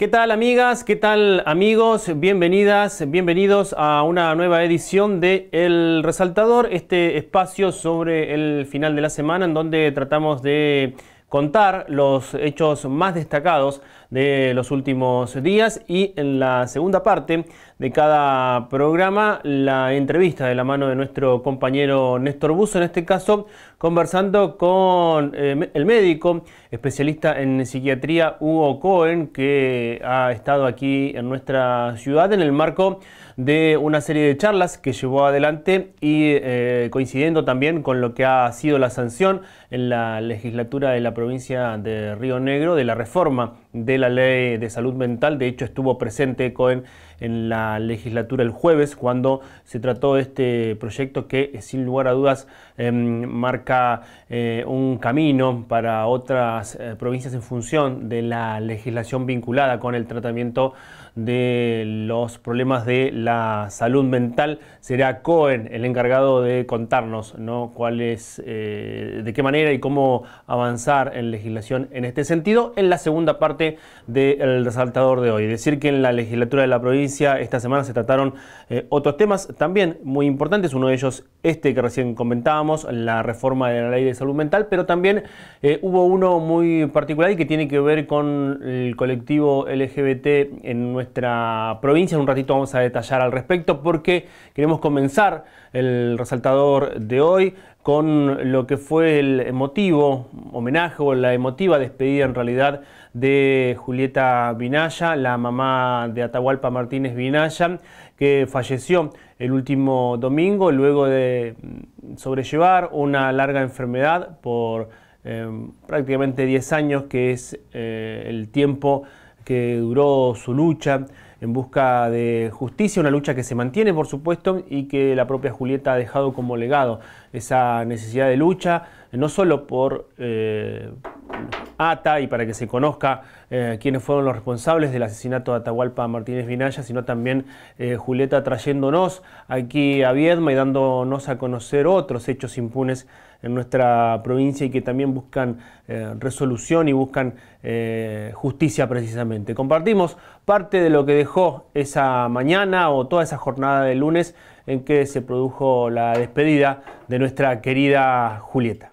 ¿Qué tal amigas? ¿Qué tal amigos? Bienvenidas, bienvenidos a una nueva edición de El Resaltador, este espacio sobre el final de la semana en donde tratamos de contar los hechos más destacados de los últimos días y en la segunda parte de cada programa la entrevista de la mano de nuestro compañero Néstor Buso en este caso conversando con eh, el médico especialista en psiquiatría Hugo Cohen que ha estado aquí en nuestra ciudad en el marco de una serie de charlas que llevó adelante y eh, coincidiendo también con lo que ha sido la sanción en la legislatura de la provincia de Río Negro de la reforma de la ley de salud mental. De hecho, estuvo presente Cohen en la legislatura el jueves cuando se trató este proyecto que eh, sin lugar a dudas em, marca eh, un camino para otras provincias en función de la legislación vinculada con el tratamiento de los problemas de la salud mental. Será Cohen el encargado de contarnos ¿no? cuál es, eh, de qué manera y cómo avanzar en legislación en este sentido en la segunda parte del resaltador de hoy. Decir que en la legislatura de la provincia esta semana se trataron eh, otros temas también muy importantes, uno de ellos este que recién comentábamos, la reforma de la ley de salud mental, pero también eh, hubo uno muy particular y que tiene que ver con el colectivo LGBT en nuestra provincia. En un ratito vamos a detallar al respecto porque queremos comenzar el resaltador de hoy con lo que fue el emotivo homenaje o la emotiva despedida en realidad de Julieta Vinaya, la mamá de Atahualpa Martínez Vinaya, que falleció el último domingo luego de sobrellevar una larga enfermedad por eh, prácticamente 10 años, que es eh, el tiempo que duró su lucha en busca de justicia, una lucha que se mantiene, por supuesto, y que la propia Julieta ha dejado como legado, esa necesidad de lucha, no solo por eh, ATA y para que se conozca eh, quiénes fueron los responsables del asesinato de Atahualpa Martínez Vinaya, sino también eh, Julieta trayéndonos aquí a Viedma y dándonos a conocer otros hechos impunes en nuestra provincia y que también buscan eh, resolución y buscan justicia precisamente. Compartimos parte de lo que dejó esa mañana o toda esa jornada de lunes en que se produjo la despedida de nuestra querida Julieta.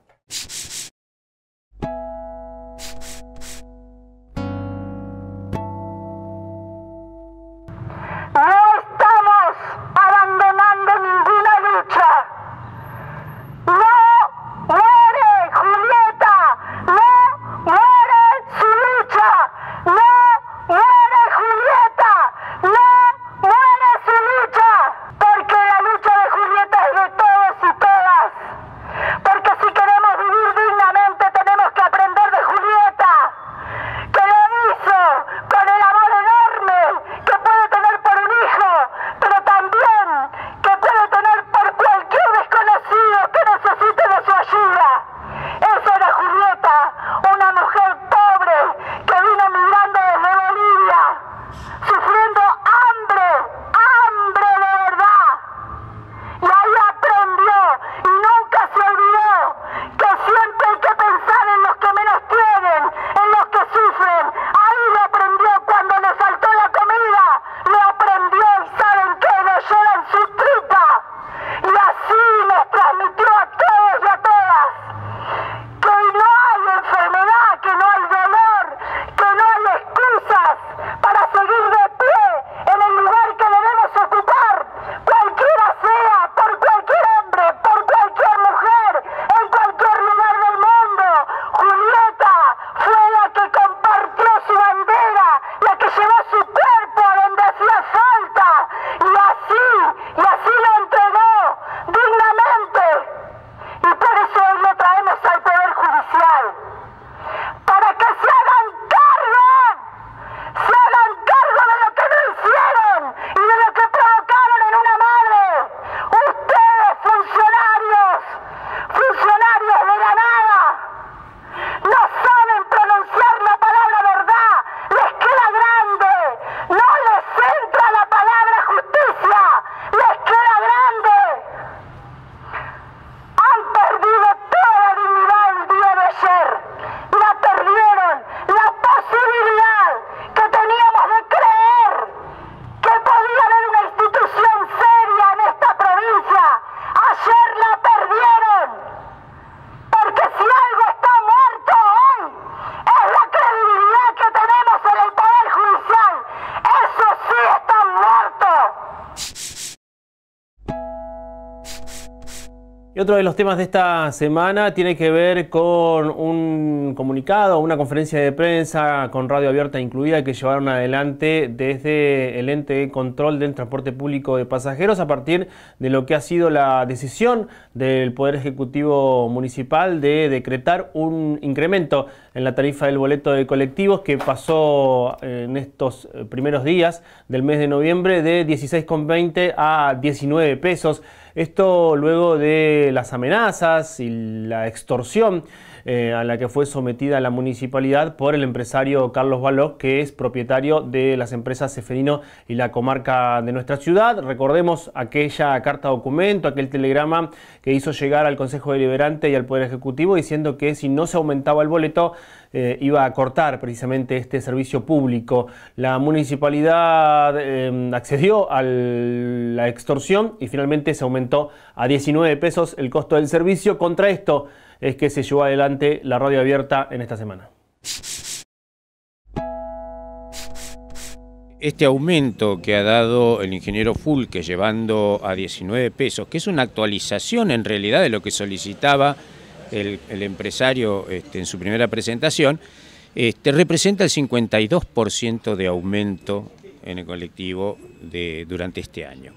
Y otro de los temas de esta semana tiene que ver con un comunicado, una conferencia de prensa con radio abierta incluida que llevaron adelante desde el ente de control del transporte público de pasajeros a partir de lo que ha sido la decisión del Poder Ejecutivo Municipal de decretar un incremento en la tarifa del boleto de colectivos que pasó eh, en estos eh, primeros días del mes de noviembre de 16,20 a 19 pesos. Esto luego de las amenazas y la extorsión eh, a la que fue sometida la municipalidad por el empresario Carlos Baló, que es propietario de las empresas Ceferino y la comarca de nuestra ciudad. Recordemos aquella carta documento, aquel telegrama que hizo llegar al Consejo Deliberante y al Poder Ejecutivo diciendo que si no se aumentaba el boleto, eh, iba a cortar precisamente este servicio público. La municipalidad em, accedió a la extorsión y finalmente se aumentó a 19 pesos el costo del servicio. Contra esto es que se llevó adelante la radio abierta en esta semana. este aumento que ha dado el ingeniero Fulke llevando a 19 pesos, que es una actualización en realidad de lo que solicitaba el, empresario este, en su primera presentación, este, representa el 52% de aumento en el colectivo durante este año.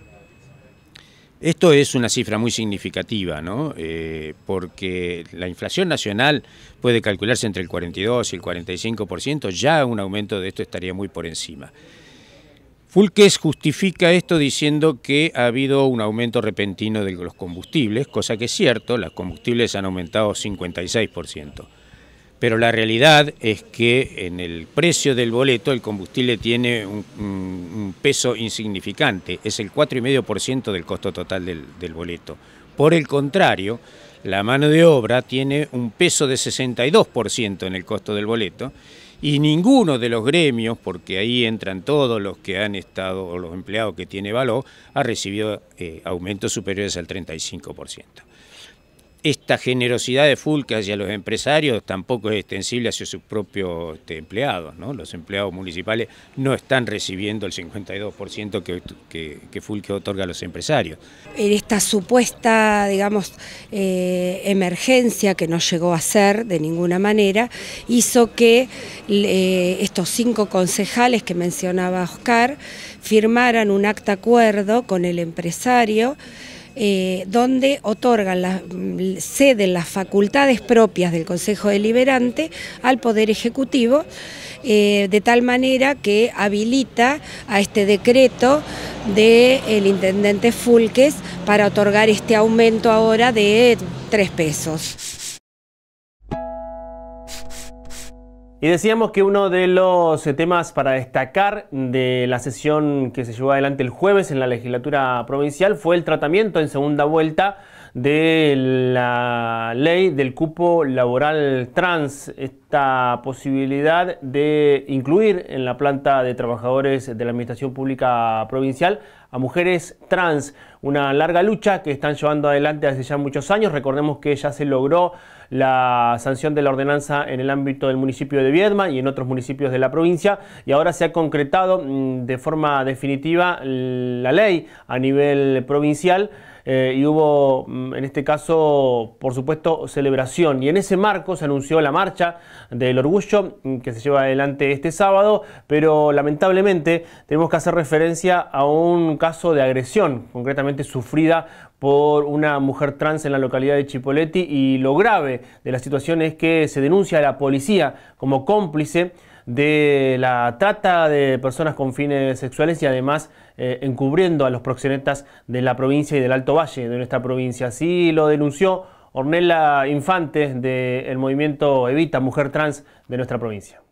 Esto es una cifra muy significativa, ¿no? Eh, porque la inflación nacional puede calcularse entre el 42 y el 45%, ya un aumento de esto estaría muy por encima. Fulques justifica esto diciendo que ha habido un aumento repentino de los combustibles, cosa que es cierto, los combustibles han aumentado 56%. Pero la realidad es que en el precio del boleto el combustible tiene un, peso insignificante, es el 4,5% del costo total del boleto. Por el contrario, la mano de obra tiene un peso de 62% en el costo del boleto y ninguno de los gremios, porque ahí entran todos los que han estado, o los empleados que tiene valor, ha recibido eh, aumentos superiores al 35% esta generosidad de Fulke hacia los empresarios tampoco es extensible hacia sus propios este, empleados. ¿no? Los empleados municipales no están recibiendo el 52% que, que, que otorga a los empresarios. esta supuesta, digamos, eh, emergencia que no llegó a ser de ninguna manera, hizo que eh, estos cinco concejales que mencionaba Oscar firmaran un acta acuerdo con el empresario eh, donde otorgan, ceden las facultades propias del Consejo Deliberante al Poder Ejecutivo, eh, de tal manera que habilita a este decreto del intendente Fulques para otorgar este aumento ahora de tres pesos. Y decíamos que uno de los eh, temas para destacar de la sesión que se llevó adelante el jueves en la legislatura provincial fue el tratamiento en segunda vuelta de la ley del cupo laboral trans, esta posibilidad de incluir en la planta de trabajadores de la Administración Pública Provincial a mujeres trans, una larga lucha que están llevando adelante hace ya muchos años, recordemos que ya se logró la sanción de la ordenanza en el ámbito del municipio de Viedma y en otros municipios de la provincia y ahora se ha concretado mm, de forma definitiva la ley a nivel provincial eh, y hubo, mm, en este caso, por supuesto, celebración. Y en ese marco se anunció la marcha del orgullo mm, que se lleva adelante este sábado, pero lamentablemente tenemos que hacer referencia a un caso de agresión, concretamente sufrida por una mujer trans en la localidad de Chipoletti y lo grave de la situación es que se denuncia a la policía como cómplice de la trata de personas con fines sexuales y además eh, encubriendo a los proxenetas de la provincia y del Alto Valle de nuestra provincia. Así lo denunció Ornella Infantes del movimiento Evita, mujer trans de nuestra provincia.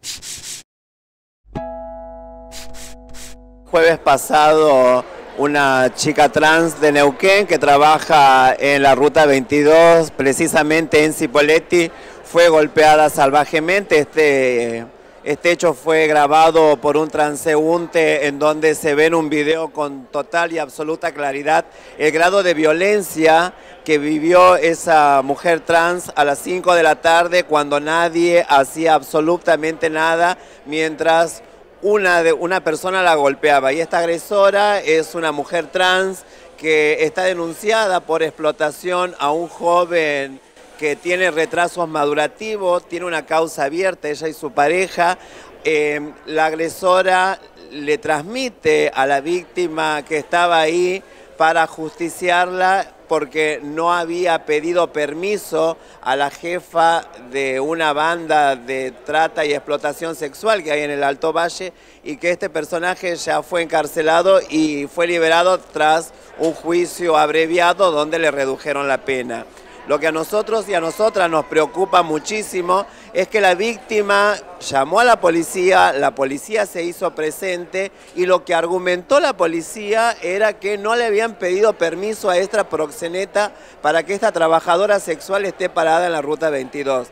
Jueves pasado, una chica trans de Neuquén que trabaja en la ruta 22, precisamente en Cipoletti, fue golpeada salvajemente. Este este hecho fue grabado por un transeúnte en donde se ve en un video con total y absoluta claridad el grado de violencia que vivió esa mujer trans a las 5 de la tarde cuando nadie hacía absolutamente nada mientras una, de, una persona la golpeaba. Y esta agresora es una mujer trans que está denunciada por explotación a un joven que tiene retrasos madurativos, tiene una causa abierta, ella y su pareja. Em, la agresora le transmite a la víctima que estaba ahí para justiciarla porque no había pedido permiso a la jefa de una banda de trata y explotación sexual que hay en el Alto Valle y que este personaje ya fue encarcelado y fue liberado tras un juicio abreviado donde le redujeron la pena. Lo que a nosotros y a nosotras nos preocupa muchísimo es que la víctima llamó a la policía, la policía se hizo presente y lo que argumentó la policía era que no le habían pedido permiso a esta proxeneta para que esta trabajadora sexual esté parada en la ruta 22.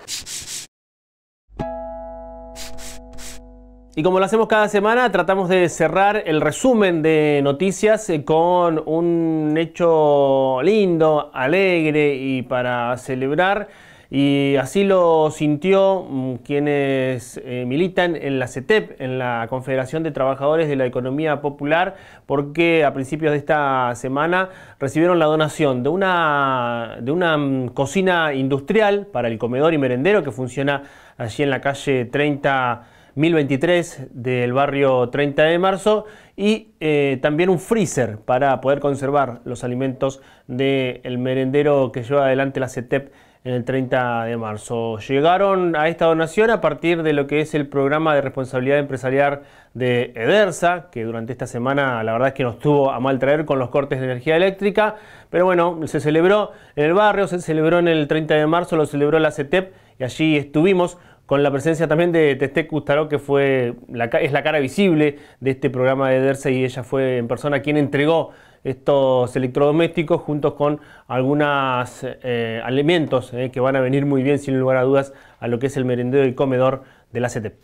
Y como lo hacemos cada semana, tratamos de cerrar el resumen de noticias eh, con un hecho lindo, alegre y para celebrar. Y así lo sintió mm, quienes eh, militan en la CETEP, en la Confederación de Trabajadores de la Economía Popular, porque a principios de esta semana recibieron la donación de una, de una mm, cocina industrial para el comedor y merendero que funciona allí en la calle 30 1023 del barrio 30 de marzo y eh, también un freezer para poder conservar los alimentos del merendero que lleva adelante la CETEP en el 30 de marzo. Llegaron a esta donación a partir de lo que es el programa de responsabilidad empresarial de EDERSA, que durante esta semana la verdad es que nos tuvo a mal traer con los cortes de energía eléctrica, pero bueno, se celebró en el barrio, se celebró en el 30 de marzo, lo celebró la CETEP y allí estuvimos con la presencia también de Testec Custaró, que fue la, es la cara visible de este programa de Dersa y ella fue en persona quien entregó estos electrodomésticos junto con algunos eh, alimentos eh, que van a venir muy bien sin lugar a dudas a lo que es el merendero y comedor de la CETEP.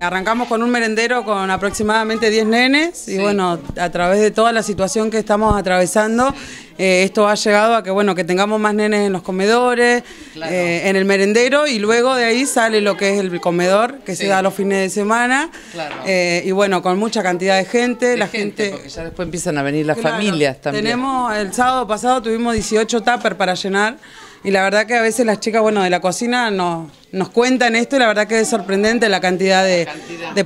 Arrancamos con un merendero con aproximadamente 10 nenes y bueno, a través de toda la situación que estamos atravesando, eh, esto ha llegado a que bueno, que tengamos más nenes en los comedores, eh, en el merendero y luego de ahí sale lo que es el comedor que se da los fines de semana eh, y bueno, con mucha cantidad de gente. la gente, ya después empiezan a venir las familias también. Tenemos, el sábado pasado tuvimos 18 tuppers para llenar. Y la verdad que a veces las chicas, bueno, de la cocina nos, nos cuentan esto y la verdad que es sorprendente la cantidad de,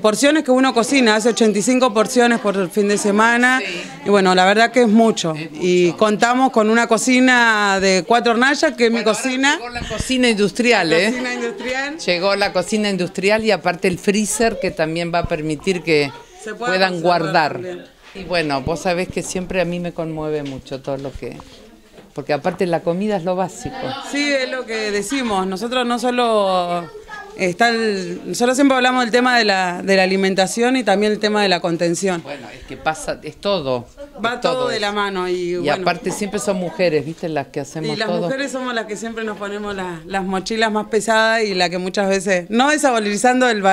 porciones que uno cocina. Hace 85 porciones por fin de semana. Y bueno, la verdad que es mucho. Y contamos con una cocina de cuatro hornallas que es mi cocina. Llegó la cocina industrial, ¿eh? Llegó la cocina industrial y aparte el freezer que también va a permitir que puedan guardar. Y bueno, vos sabés que siempre a mí me conmueve mucho todo lo que porque aparte la comida es lo básico. Sí, es lo que decimos, nosotros no solo Está siempre hablamos del tema de la, de la, alimentación y también el tema de la contención. Bueno, es que pasa, es todo. Va todo, de la mano. Y, y aparte siempre son mujeres, ¿viste? Las que hacemos Y las mujeres somos las que siempre nos ponemos las mochilas más pesadas y la que muchas veces, no desvalorizando el,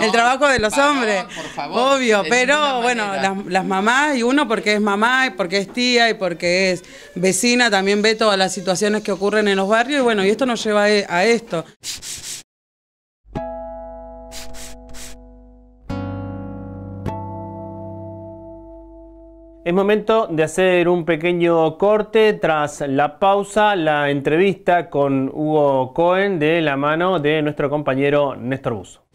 el trabajo de los hombres, obvio, pero bueno, las, las mamás y uno porque es mamá y porque es tía y porque es vecina, también ve todas las situaciones que ocurren en los barrios y bueno, y esto nos lleva a e, esto. Es momento de hacer un pequeño corte tras la pausa, la entrevista con Hugo Cohen de la mano de nuestro compañero Néstor Buzo.